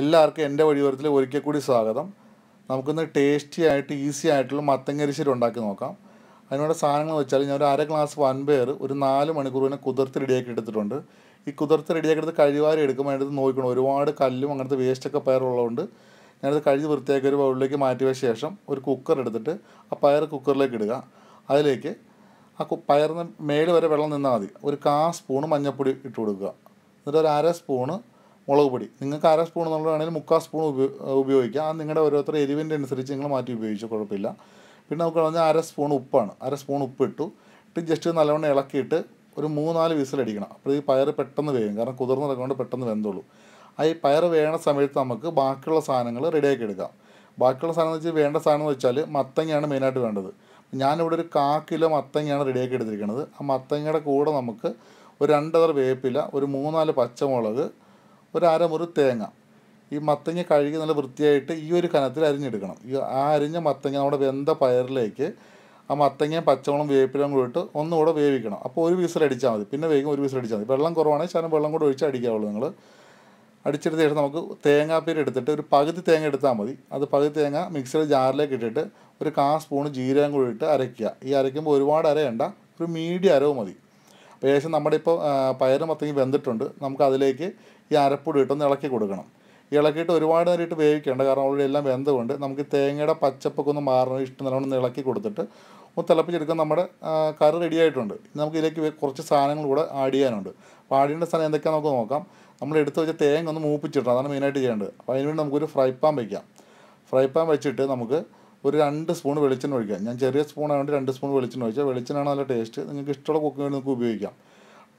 എല്ലാവർക്കും എൻ്റെ വഴിയോരത്തിൽ ഒരിക്കൽ കൂടി സ്വാഗതം നമുക്കിന്ന് ടേസ്റ്റി ആയിട്ട് ഈസി ആയിട്ടുള്ള മത്തങ്ങരിശ്ശേരി ഉണ്ടാക്കി നോക്കാം അതിനോട് സാധനങ്ങൾ വെച്ചാൽ ഞാൻ ഒരു അര ഗ്ലാസ് പേർ ഒരു നാല് മണിക്കൂറിനെ കുതിർത്ത് റെഡിയാക്കി എടുത്തിട്ടുണ്ട് ഈ കുതിർത്ത് റെഡിയാക്കി എടുത്ത് കഴിവാരി എടുക്കുമ്പോൾ അതിനകത്ത് നോക്കണം ഒരുപാട് കല്ലും അങ്ങനത്തെ വേസ്റ്റൊക്കെ പയറുള്ളതുകൊണ്ട് ഞാനത് കഴുകി വൃത്തിയാക്കി ഒരു ബൗളിലേക്ക് മാറ്റിയ ശേഷം ഒരു കുക്കർ എടുത്തിട്ട് ആ പയർ കുക്കറിലേക്ക് ഇടുക അതിലേക്ക് ആ പയറിന് മേൽ വരെ വെള്ളം നിന്നാൽ മതി ഒരു കാ സ്പൂണ് മഞ്ഞൾപ്പൊടി ഇട്ട് കൊടുക്കുക എന്നിട്ട് ഒരു അര സ്പൂണ് മുളക് പൊടി നിങ്ങൾക്ക് അര സ്പൂൺ എന്നുള്ളതാണെങ്കിൽ മുക്കാൽ സ്പൂൺ ഉപയോഗിക്കാം അത് നിങ്ങളുടെ ഓരോരുത്തർ എരിവിൻ്റെ അനുസരിച്ച് നിങ്ങൾ മാറ്റി ഉപയോഗിച്ചു കുഴപ്പമില്ല പിന്നെ നമുക്ക് പറഞ്ഞാൽ അര സ്പൂൺ ഉപ്പാണ് അര സ്പൂൺ ഉപ്പ് ഇട്ടു ഇട്ട് ജസ്റ്റ് നല്ലവണ്ണം ഇളക്കിയിട്ട് ഒരു മൂന്നാല് വിസിലടിക്കണം അപ്പോൾ ഈ പയർ പെട്ടെന്ന് വേഗം കാരണം കുതിർന്ന് കിടക്കൊണ്ട് പെട്ടെന്ന് വെന്തുള്ളൂ ആ ഈ പയർ വേണ സമയത്ത് നമുക്ക് ബാക്കിയുള്ള സാധനങ്ങൾ റെഡിയാക്കി എടുക്കാം ബാക്കിയുള്ള സാധനം എന്ന് വെച്ചാൽ വേണ്ട സാധനം എന്ന് വെച്ചാൽ മത്തങ്ങയാണ് മെയിനായിട്ട് വേണ്ടത് ഞാനിവിടെ ഒരു കാ കിലോ മത്തങ്ങയാണ് റെഡിയാക്കി എടുത്തിരിക്കുന്നത് ആ മത്തങ്ങയുടെ കൂടെ നമുക്ക് ഒരു രണ്ടതർ വേപ്പില ഒരു മൂന്നാല് പച്ചമുളക് ഒരു അരമുറി തേങ്ങ ഈ മത്തങ്ങ കഴുകി നല്ല വൃത്തിയായിട്ട് ഈ ഒരു കനത്തിൽ അരിഞ്ഞെടുക്കണം ഈ ആ അരിഞ്ഞ മത്തങ്ങ നമ്മുടെ വെന്ത പയറിലേക്ക് ആ മത്തങ്ങയും പച്ചവളം വേപ്പിലും കൂടി ഇട്ട് ഒന്നുകൂടെ വേവിക്കണം അപ്പോൾ ഒരു വിസിൽ അടിച്ചാൽ മതി പിന്നെ വേഗം ഒരു വിസിൽ അടിച്ചാൽ മതി വെള്ളം കുറവാണെങ്കിൽ ശകലം വെള്ളം കൂടെ ഒഴിച്ച് അടിക്കാവുള്ളൂ നിങ്ങൾ അടിച്ചെടുത്ത ശേഷം നമുക്ക് തേങ്ങാപ്പേര് എടുത്തിട്ട് ഒരു പകുതി തേങ്ങ എടുത്താൽ മതി അത് പകുതി തേങ്ങ മിക്സിയുടെ ജാറിലേക്ക് ഇട്ടിട്ട് ഒരു കാ സ്പൂൺ ജീരകം കൂടി ഇട്ട് അരയ്ക്കുക ഈ അരയ്ക്കുമ്പോൾ ഒരുപാട് അരയണ്ട ഒരു മീഡിയം അരവ് മതി അപ്പോൾ ഏകദേശം നമ്മുടെ ഇപ്പോൾ പയർ മൊത്തം വെന്തിട്ടുണ്ട് നമുക്ക് അതിലേക്ക് ഈ അരപ്പൊടി ഇട്ടൊന്ന് ഇളക്കി കൊടുക്കണം ഇളക്കിയിട്ട് ഒരുപാട് നേരിട്ട് വേവിക്കേണ്ട കാരണം ഓൾറെഡി എല്ലാം വെന്തുകൊണ്ട് നമുക്ക് തേങ്ങയുടെ പച്ചപ്പൊക്കെ ഒന്ന് മാറണം ഇഷ്ടം നല്ലോണം ഒന്ന് ഇളക്കി കൊടുത്തിട്ട് ഒന്ന് തിളപ്പിച്ചെടുക്കാൻ നമ്മുടെ കറി റെഡി ആയിട്ടുണ്ട് നമുക്ക് ഇതിലേക്ക് കുറച്ച് സാധനങ്ങൾ കൂടെ ആഡ് ചെയ്യാനുണ്ട് അപ്പോൾ ആഡ് ചെയ്യേണ്ട സാധനം എന്തൊക്കെയാണ് നമുക്ക് നോക്കാം നമ്മൾ എടുത്ത് വെച്ച തേങ്ങ ഒന്ന് മൂപ്പിച്ചിടണം അതാണ് മെയിനായിട്ട് ചെയ്യേണ്ടത് അപ്പോൾ അതിനുവേണ്ടി നമുക്കൊരു ഫ്രൈ പാൻ വയ്ക്കാം ഫ്രൈ പാൻ വെച്ചിട്ട് നമുക്ക് ഒരു രണ്ട് സ്പൂൺ വെളിച്ചെണ്ണ ഒഴിക്കുക ഞാൻ ചെറിയ സ്പൂൺ ആയതുകൊണ്ട് രണ്ട് സ്പൂൺ വെളിച്ചെണ്ണ ഒഴിച്ചാൽ വെളിച്ചെണ്ണയാണ് നല്ല ടേസ്റ്റ് നിങ്ങൾക്ക് ഇഷ്ടമുള്ള കുക്കിംഗ് നിങ്ങൾക്ക് ഉപയോഗിക്കാം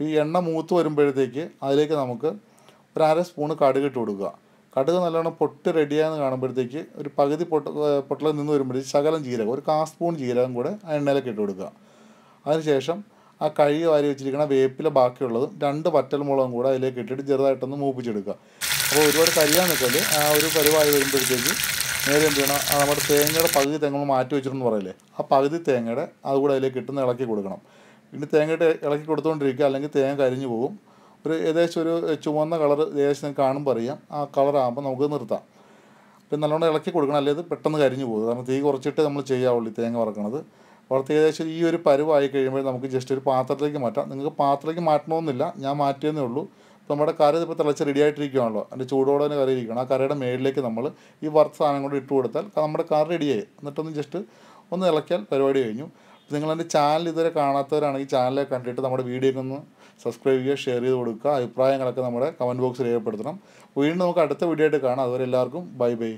ഈ എണ്ണ മൂത്ത് വരുമ്പോഴത്തേക്ക് അതിലേക്ക് നമുക്ക് ഒരു അര സ്പൂണ് കടുക് ഇട്ട് കൊടുക്കുക കടുക് നല്ലോണം പൊട്ട് റെഡിയായെന്ന് കാണുമ്പോഴത്തേക്ക് ഒരു പകുതി പൊട്ട പൊട്ടലിൽ നിന്ന് വരുമ്പോഴത്തേക്ക് ശകലം ജീരകം ഒരു കാ സ്പൂൺ ജീരകം കൂടെ ആ എണ്ണയിലേക്ക് ഇട്ട് കൊടുക്കുക അതിനുശേഷം ആ കഴി വാരി വെച്ചിരിക്കുന്ന വേപ്പിലെ ബാക്കിയുള്ളതും രണ്ട് മുളകും കൂടെ അതിലേക്ക് ഇട്ടിട്ട് ചെറുതായിട്ടൊന്ന് മൂപ്പിച്ചെടുക്കുക അപ്പോൾ ഒരുപാട് കരിയാന്ന് വെച്ചാൽ ആ ഒരു പരിവായി വരുമ്പോഴത്തേക്ക് നേരെ എന്ത് ചെയ്യണം നമ്മുടെ തേങ്ങയുടെ പകുതി തേങ്ങ നമ്മൾ മാറ്റി വെച്ചിരുന്നു പറയില്ലേ ആ പകുതി തേങ്ങയുടെ അതുകൂടെ അതിലേക്ക് ഇട്ടുന്ന ഇളക്കി കൊടുക്കണം പിന്നെ തേങ്ങയുടെ ഇളക്കി കൊടുത്തുകൊണ്ടിരിക്കുക അല്ലെങ്കിൽ തേങ്ങ കരിഞ്ഞു പോകും ഒരു ഏകദേശം ഒരു ചുവന്ന കളർ ഏകദേശം കാണുമ്പോൾ അറിയാം ആ കളറാകുമ്പോൾ നമുക്ക് നിർത്താം പിന്നെ നല്ലോണം ഇളക്കി കൊടുക്കണം അല്ലെങ്കിൽ പെട്ടെന്ന് കരിഞ്ഞു പോകും കാരണം തീ കുറച്ചിട്ട് നമ്മൾ ചെയ്യാവുള്ളൂ തേങ്ങ വറക്കണത് വളർത്തി ഏകദേശം ഈ ഒരു പരുവായി കഴിയുമ്പോൾ നമുക്ക് ജസ്റ്റ് ഒരു പാത്രത്തിലേക്ക് മാറ്റാം നിങ്ങൾക്ക് പാത്രത്തിലേക്ക് മാറ്റണമെന്നില്ല ഞാൻ മാറ്റിയെന്നേ ഉള്ളൂ നമ്മുടെ കര ഇപ്പോൾ തിളച്ച് റെഡി ആയിട്ടിരിക്കുകയാണല്ലോ അതിൻ്റെ ചൂടോടെ തന്നെ കറി ഇരിക്കണം ആ കറിയുടെ മേളിലേക്ക് നമ്മൾ ഈ വറുത്ത സാധനം കൊണ്ട് ഇട്ട് കൊടുത്താൽ നമ്മുടെ കറി റെഡിയായി എന്നിട്ടൊന്ന് ജസ്റ്റ് ഒന്ന് ഇളക്കിയാൽ പരിപാടി കഴിഞ്ഞു നിങ്ങൾ എൻ്റെ ചാനൽ ഇതുവരെ കാണാത്തവരാണെങ്കിൽ ചാനലിൽ കണ്ടിട്ട് നമ്മുടെ വീഡിയോ ഒന്ന് സബ്സ്ക്രൈബ് ചെയ്യുക ഷെയർ ചെയ്ത് കൊടുക്കുക അഭിപ്രായങ്ങളൊക്കെ നമ്മുടെ കമൻറ്റ് ബോക്സിൽ രേഖപ്പെടുത്തണം വീണ്ടും നമുക്ക് അടുത്ത വീഡിയോ ആയിട്ട് കാണാം അതുവരെ എല്ലാവർക്കും ബൈ ബൈ